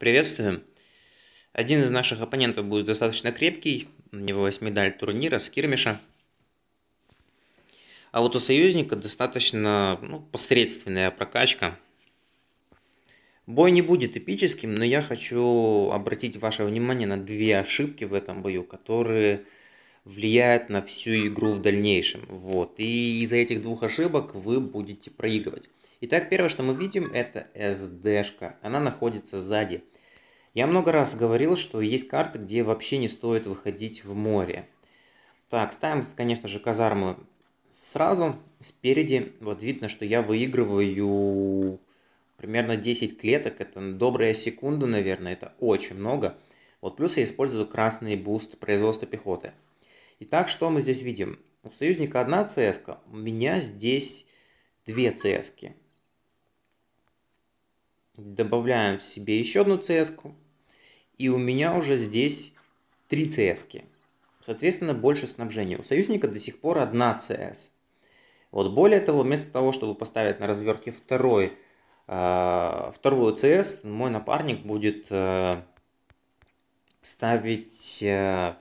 Приветствуем. Один из наших оппонентов будет достаточно крепкий. У него есть медаль турнира с Кирмиша. А вот у союзника достаточно ну, посредственная прокачка. Бой не будет эпическим, но я хочу обратить ваше внимание на две ошибки в этом бою, которые влияют на всю игру в дальнейшем. Вот. И из-за этих двух ошибок вы будете проигрывать. Итак, первое, что мы видим, это SD-шка. Она находится сзади. Я много раз говорил, что есть карты, где вообще не стоит выходить в море. Так, ставим, конечно же, казармы сразу. Спереди вот видно, что я выигрываю примерно 10 клеток. Это добрая секунда, наверное, это очень много. Вот плюс я использую красный буст производства пехоты. Итак, что мы здесь видим? У союзника одна ЦСК, у меня здесь две ЦСки добавляем себе еще одну cs -ку. И у меня уже здесь 3 cs -ки. Соответственно, больше снабжения. У союзника до сих пор одна CS. Вот более того, вместо того, чтобы поставить на развертке второй, э, вторую CS, мой напарник будет э, ставить э,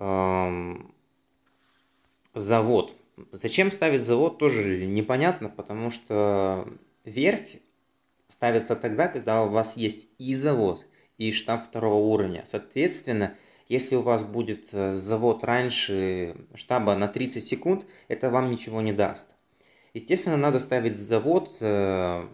э, завод. Зачем ставить завод, тоже непонятно, потому что верфь ставится тогда, когда у вас есть и завод, и штамп второго уровня. Соответственно, если у вас будет э, завод раньше штаба на 30 секунд, это вам ничего не даст. Естественно, надо ставить завод э,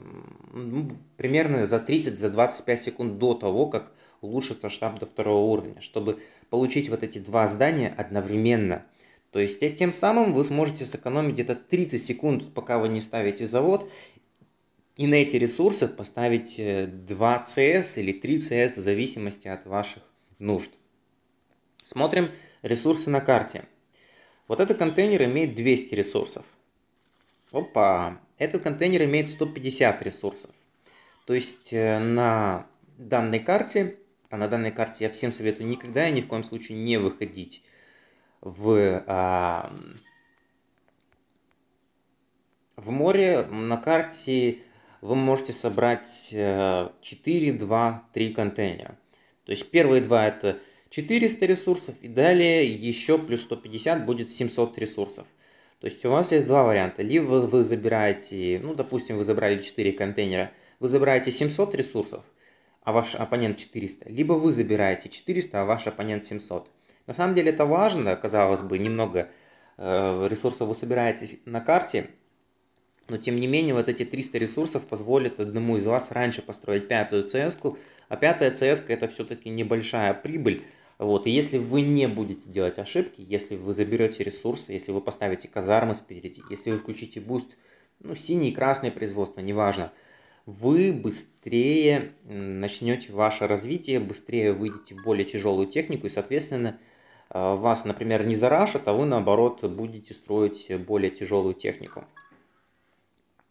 ну, примерно за 30-25 за секунд до того, как улучшится штаб до второго уровня, чтобы получить вот эти два здания одновременно. То есть э, тем самым вы сможете сэкономить где-то 30 секунд, пока вы не ставите завод, и на эти ресурсы поставить 2 э, CS или 3 CS в зависимости от ваших нужд. Смотрим ресурсы на карте. Вот этот контейнер имеет 200 ресурсов. Опа! Этот контейнер имеет 150 ресурсов. То есть э, на данной карте, а на данной карте я всем советую никогда и ни в коем случае не выходить в, а, в море. На карте вы можете собрать 4, 2, 3 контейнера. То есть первые два это 400 ресурсов и далее еще плюс 150 будет 700 ресурсов. То есть у вас есть два варианта. Либо вы забираете, ну допустим вы забрали 4 контейнера, вы забираете 700 ресурсов, а ваш оппонент 400. Либо вы забираете 400, а ваш оппонент 700. На самом деле это важно, казалось бы, немного э, ресурсов вы собираетесь на карте, но тем не менее, вот эти 300 ресурсов позволят одному из вас раньше построить пятую CS-ку, а пятая CS это все-таки небольшая прибыль. Вот. И если вы не будете делать ошибки, если вы заберете ресурсы, если вы поставите казармы спереди, если вы включите буст, ну, синий и красный производство, неважно, вы быстрее начнете ваше развитие, быстрее выйдете в более тяжелую технику, и, соответственно, э, вас, например, не зарашат, а вы, наоборот, будете строить более тяжелую технику.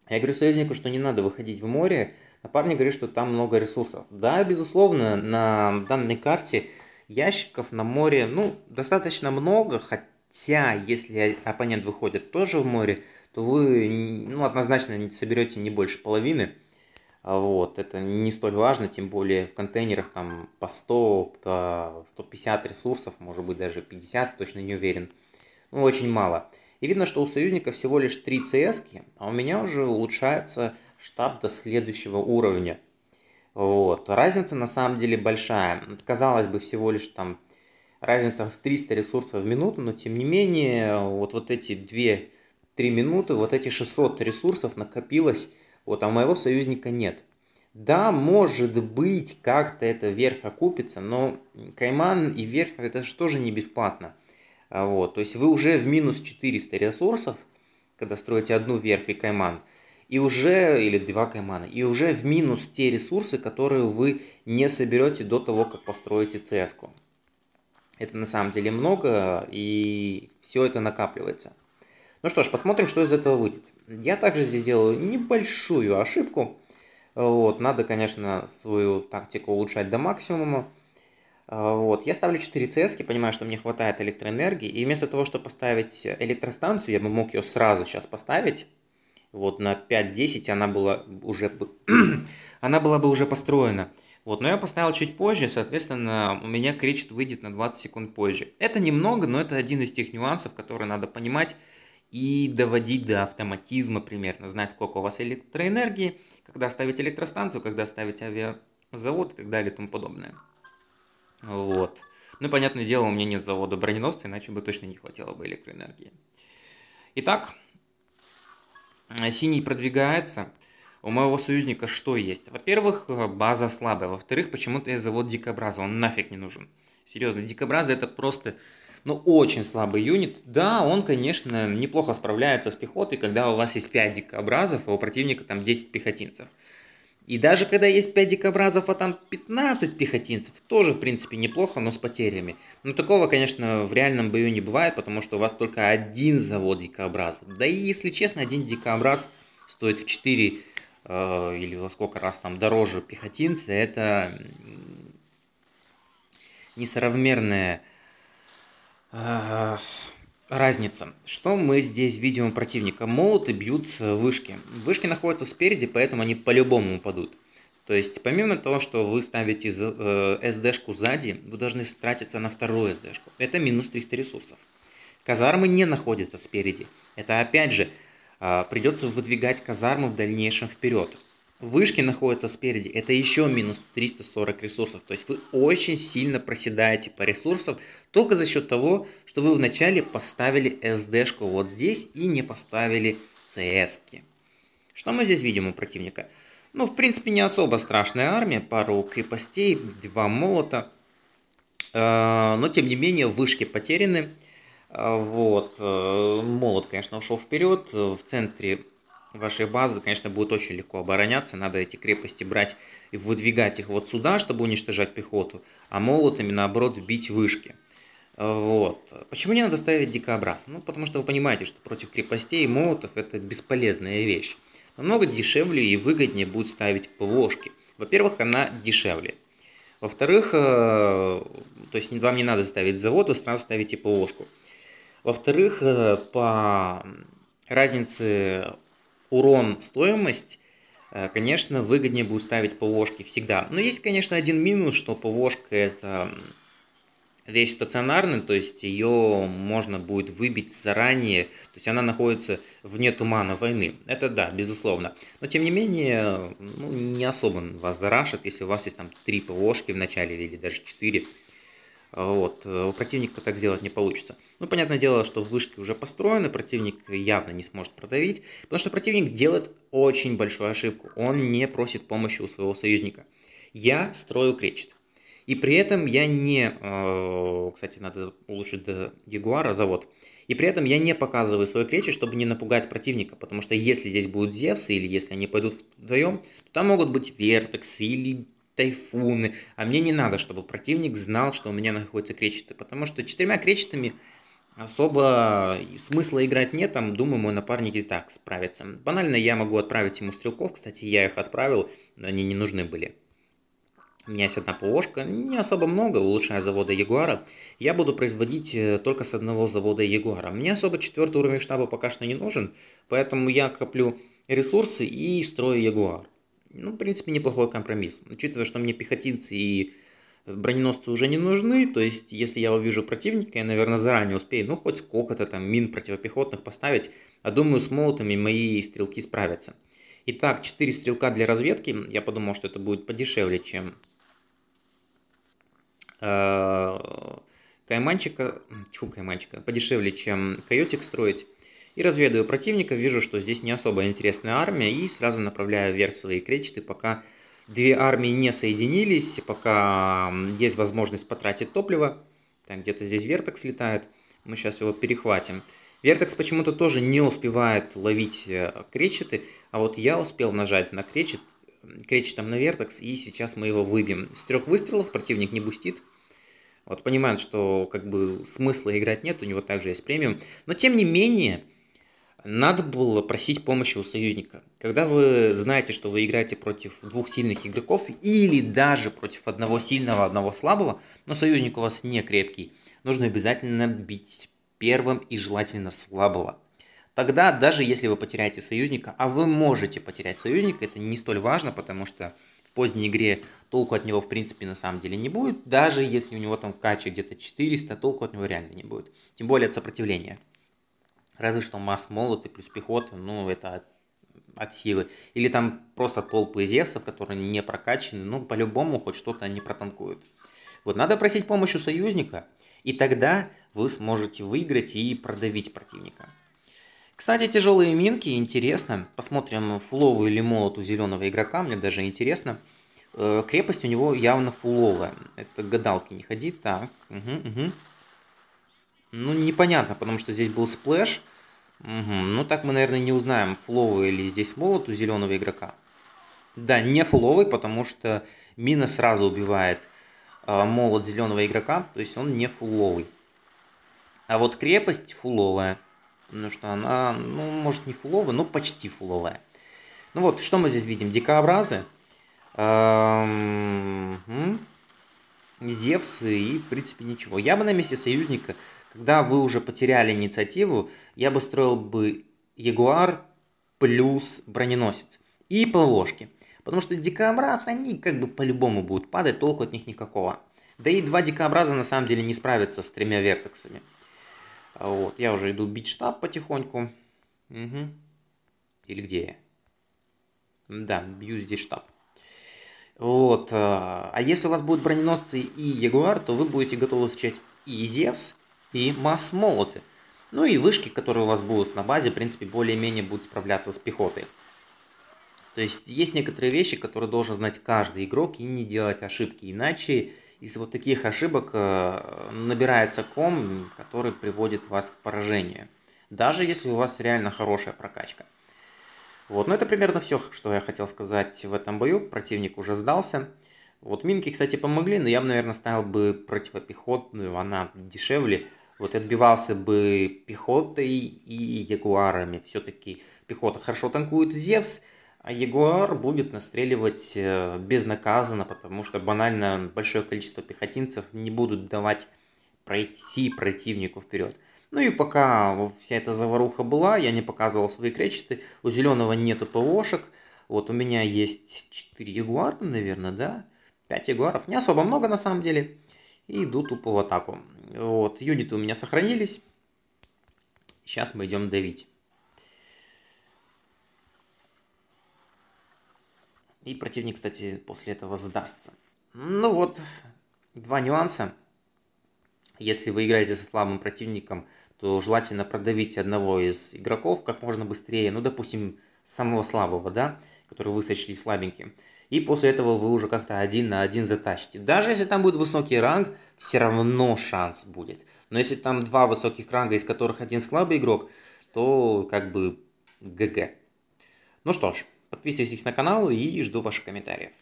Я говорю союзнику, что не надо выходить в море. Напарник говорит, что там много ресурсов. Да, безусловно, на данной карте ящиков на море, ну, достаточно много, хотя если оппонент выходит тоже в море, то вы, ну, однозначно соберете не больше половины. А вот, это не столь важно, тем более в контейнерах там по 100, по 150 ресурсов, может быть даже 50, точно не уверен. Ну, очень мало. И видно, что у союзника всего лишь 3 cs а у меня уже улучшается штаб до следующего уровня. Вот. Разница на самом деле большая. Казалось бы, всего лишь там разница в 300 ресурсов в минуту, но тем не менее, вот, вот эти 2-3 минуты, вот эти 600 ресурсов накопилось, вот, а у моего союзника нет. Да, может быть, как-то это верфь окупится, но Кайман и верфь это же тоже не бесплатно. А, вот, то есть вы уже в минус 400 ресурсов, когда строите одну верфь и кайман, и уже, или два каймана, и уже в минус те ресурсы, которые вы не соберете до того, как построите цс -ку. Это на самом деле много, и все это накапливается. Ну что ж, посмотрим, что из этого выйдет. Я также здесь делаю небольшую ошибку. Вот, надо, конечно, свою тактику улучшать до максимума. А, вот. Я ставлю 4 ЦС, понимаю, что мне хватает электроэнергии, и вместо того, чтобы поставить электростанцию, я бы мог ее сразу сейчас поставить, вот на 5-10 она была уже она была бы уже построена. Вот, но я поставил чуть позже, соответственно, у меня кречет выйдет на 20 секунд позже. Это немного, но это один из тех нюансов, которые надо понимать и доводить до автоматизма примерно, знать, сколько у вас электроэнергии, когда ставить электростанцию, когда ставить авиазавод и так далее и тому подобное. Вот. Ну, понятное дело, у меня нет завода броненосца, иначе бы точно не хватило бы электроэнергии. Итак, э, синий продвигается. У моего союзника что есть? Во-первых, э, база слабая. Во-вторых, почему-то я завод дикобраза. Он нафиг не нужен. Серьезно, дикобразы это просто ну, очень слабый юнит. Да, он, конечно, неплохо справляется с пехотой, когда у вас есть 5 дикобразов, а у противника там 10 пехотинцев. И даже когда есть 5 дикобразов, а там 15 пехотинцев, тоже, в принципе, неплохо, но с потерями. Но такого, конечно, в реальном бою не бывает, потому что у вас только один завод дикобразов. Да и, если честно, один дикобраз стоит в 4 э, или во сколько раз там дороже пехотинца. Это несоразмерная э, разница. Что мы здесь видим у противника? Молоты бьют э, вышки. Вышки находятся спереди, поэтому они по-любому упадут. То есть, помимо того, что вы ставите SD-шку э, сзади, вы должны тратиться на вторую SD-шку. Это минус 300 ресурсов. Казармы не находятся спереди. Это опять же, а, придется выдвигать казармы в дальнейшем вперед. Вышки находятся спереди, это еще минус 340 ресурсов. То есть вы очень сильно проседаете по ресурсам только за счет того, что вы вначале поставили SD-шку вот здесь и не поставили CS-ки. Что мы здесь видим у противника? Ну, в принципе, не особо страшная армия. Пару крепостей, два молота. А, но, тем не менее, вышки потеряны. А, вот. Э, молот, конечно, ушел вперед. В центре вашей базы, конечно, будет очень легко обороняться. Надо эти крепости брать и выдвигать их вот сюда, чтобы уничтожать пехоту, а молотами, наоборот, бить вышки. Вот. Почему не надо ставить дикобраз? Ну, потому что вы понимаете, что против крепостей молотов это бесполезная вещь. Намного дешевле и выгоднее будет ставить ПВОшки. Во-первых, она дешевле. Во-вторых, э, то есть вам не надо ставить завод, вы сразу ставите ПОшку. Во-вторых, э, по разнице урон, стоимость, э, конечно, выгоднее будет ставить ПВОшки всегда. Но есть, конечно, один минус, что ПВОшка это вещь стационарная, то есть ее можно будет выбить заранее, то есть она находится вне тумана войны. Это да, безусловно. Но тем не менее, ну, не особо вас зарашит, если у вас есть там 3 ПВОшки в начале или даже 4 ПВОшки а вот. Э, у противника так сделать не получится. Ну, понятное дело, что вышки уже построены, противник явно не сможет продавить, потому что противник делает очень большую ошибку. Он не просит помощи у своего союзника. Я строю кречет. И при этом я не... Э, кстати, надо улучшить до Ягуара завод. И при этом я не показываю свой кречет, чтобы не напугать противника, потому что если здесь будут Зевсы, или если они пойдут вдвоем, то там могут быть Вертексы или тайфуны. А мне не надо, чтобы противник знал, что у меня находятся кречеты. Потому что четырьмя кречетами особо смысла играть нет. Там, думаю, мой напарник и так справится. Банально я могу отправить ему стрелков. Кстати, я их отправил, но они не нужны были. У меня есть одна ПОшка, не особо много, улучшая завода Ягуара. Я буду производить э, только с одного завода Ягуара. Мне особо четвертый уровень штаба пока что не нужен, поэтому я коплю ресурсы и строю Ягуар ну, в принципе, неплохой компромисс. Учитывая, что мне пехотинцы и э, броненосцы уже не нужны, то есть, если я увижу противника, я, наверное, заранее успею, ну, хоть сколько-то там мин противопехотных поставить, а думаю, с молотами мои стрелки справятся. Итак, 4 стрелка для разведки, я подумал, что это будет подешевле, чем э, кайманчика, тьфу, кайманчика, подешевле, чем койотик строить. И разведаю противника, вижу, что здесь не особо интересная армия, и сразу направляю вверх свои кречеты, пока две армии не соединились, пока есть возможность потратить топливо. Так, где-то здесь вертекс летает, мы сейчас его перехватим. Вертекс почему-то тоже не успевает ловить э, кречеты, а вот я успел нажать на кречет, кречетом на вертекс, и сейчас мы его выбьем. С трех выстрелов противник не бустит. Вот понимает, что как бы смысла играть нет, у него также есть премиум. Но тем не менее, надо было просить помощи у союзника. Когда вы знаете, что вы играете против двух сильных игроков или даже против одного сильного, одного слабого, но союзник у вас не крепкий, нужно обязательно бить первым и желательно слабого. Тогда, даже если вы потеряете союзника, а вы можете потерять союзника, это не столь важно, потому что в поздней игре толку от него в принципе на самом деле не будет, даже если у него там качи где-то 400, толку от него реально не будет. Тем более от сопротивления разве что масс-молоты плюс пехоты, ну, это от, силы. Или там просто толпы зевсов, которые не прокачаны, ну, по-любому хоть что-то они протанкуют. Вот надо просить помощи у союзника, и тогда вы сможете выиграть и продавить противника. Кстати, тяжелые минки, интересно. Посмотрим, фуловый или молот у зеленого игрока, мне даже интересно. Э, крепость у него явно фуловая. Это гадалки не ходи. Так, угу, угу. Ну, непонятно, потому что здесь был сплэш. Угу. Ну так мы, наверное, не узнаем, фловый или здесь молот у зеленого игрока. Да, не фуловый, потому что мина сразу убивает э, молот зеленого игрока, то есть он не фуловый. А вот крепость фуловая, потому что она, ну, может не фуловая, но почти фуловая. Ну вот, что мы здесь видим? Дикообразы, эм, Зевсы и, в принципе, ничего. Я бы на месте союзника когда вы уже потеряли инициативу, я бы строил бы Ягуар плюс броненосец и ПВОшки. Потому что дикообраз, они как бы по-любому будут падать, толку от них никакого. Да и два дикообраза на самом деле не справятся с тремя вертексами. Вот, я уже иду бить штаб потихоньку. Угу. Или где я? Да, бью здесь штаб. Вот. А, а если у вас будут броненосцы и Ягуар, то вы будете готовы встречать и Зевс, и масс-молоты. Ну и вышки, которые у вас будут на базе, в принципе, более-менее будут справляться с пехотой. То есть есть некоторые вещи, которые должен знать каждый игрок и не делать ошибки, иначе из вот таких ошибок э, набирается ком, который приводит вас к поражению. Даже если у вас реально хорошая прокачка. Вот, ну это примерно все, что я хотел сказать в этом бою. Противник уже сдался. Вот минки, кстати, помогли, но я бы, наверное, ставил бы противопехотную, она дешевле вот отбивался бы пехотой и ягуарами. Все-таки пехота хорошо танкует Зевс, а Ягуар будет настреливать э, безнаказанно, потому что банально большое количество пехотинцев не будут давать пройти противнику вперед. Ну и пока вся эта заваруха была, я не показывал свои кречеты, у зеленого нету ПОшек, вот у меня есть 4 ягуара, наверное, да? 5 ягуаров, не особо много на самом деле, и иду тупо в атаку. Вот, юниты у меня сохранились. Сейчас мы идем давить. И противник, кстати, после этого сдастся. Ну вот, два нюанса. Если вы играете со слабым противником, то желательно продавить одного из игроков как можно быстрее. Ну, допустим, самого слабого, да, который вы сочли слабеньким. И после этого вы уже как-то один на один затащите. Даже если там будет высокий ранг, все равно шанс будет. Но если там два высоких ранга, из которых один слабый игрок, то как бы ГГ. Ну что ж, подписывайтесь на канал и жду ваших комментариев.